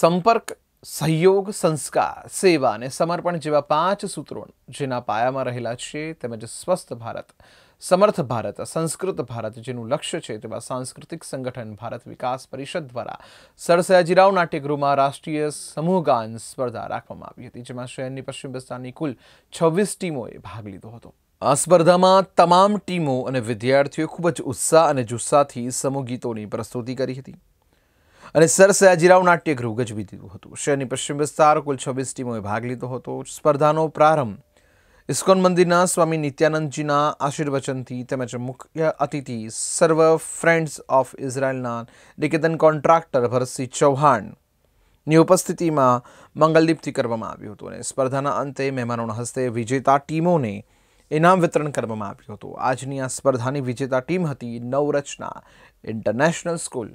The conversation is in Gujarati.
સંપર્ક સહયોગ સંસ્કાર સેવા અને સમર્પણ જેવા પાંચ સૂત્રો જેના પાયામાં રહેલા છે તેમજ સ્વસ્થ ભારત સમર્થ ભારત સંસ્કૃત ભારત જેનું લક્ષ્ય છે તેવા સાંસ્કૃતિક સંગઠન ભારત વિકાસ પરિષદ દ્વારા સરસયાજીરાવ સયાજીરાવ નાટ્યગૃહમાં રાષ્ટ્રીય સમૂહગાન સ્પર્ધા રાખવામાં આવી હતી જેમાં શહેરની પશ્ચિમ વિસ્તારની કુલ છવ્વીસ ટીમોએ ભાગ લીધો હતો આ સ્પર્ધામાં તમામ ટીમો અને વિદ્યાર્થીઓએ ખૂબ જ ઉત્સાહ અને જુસ્સાથી સમૂહ ગીતોની પ્રસ્તુતિ કરી હતી અને સર સયાજીરાવ નાટ્યગૃહ ગજવી દીધું હતું શહેરની પશ્ચિમ વિસ્તાર કુલ છવ્વીસ ટીમોએ ભાગ લીધો હતો સ્પર્ધાનો પ્રારંભ ઇસ્કોન મંદિરના સ્વામી નિત્યાનંદજીના આશીર્વચનથી તેમજ મુખ્ય અતિથિ સર્વ ફ્રેન્ડ્સ ઓફ ઇઝરાયલના નિકેતન કોન્ટ્રાક્ટર ભરતસિંહ ચૌહાણની ઉપસ્થિતિમાં મંગલદીપથી કરવામાં આવ્યું હતું અને સ્પર્ધાના અંતે મહેમાનોના હસ્તે વિજેતા ટીમોને ઇનામ વિતરણ કરવામાં આવ્યું હતું આજની આ સ્પર્ધાની વિજેતા ટીમ હતી નવરચના ઇન્ટરનેશનલ સ્કૂલ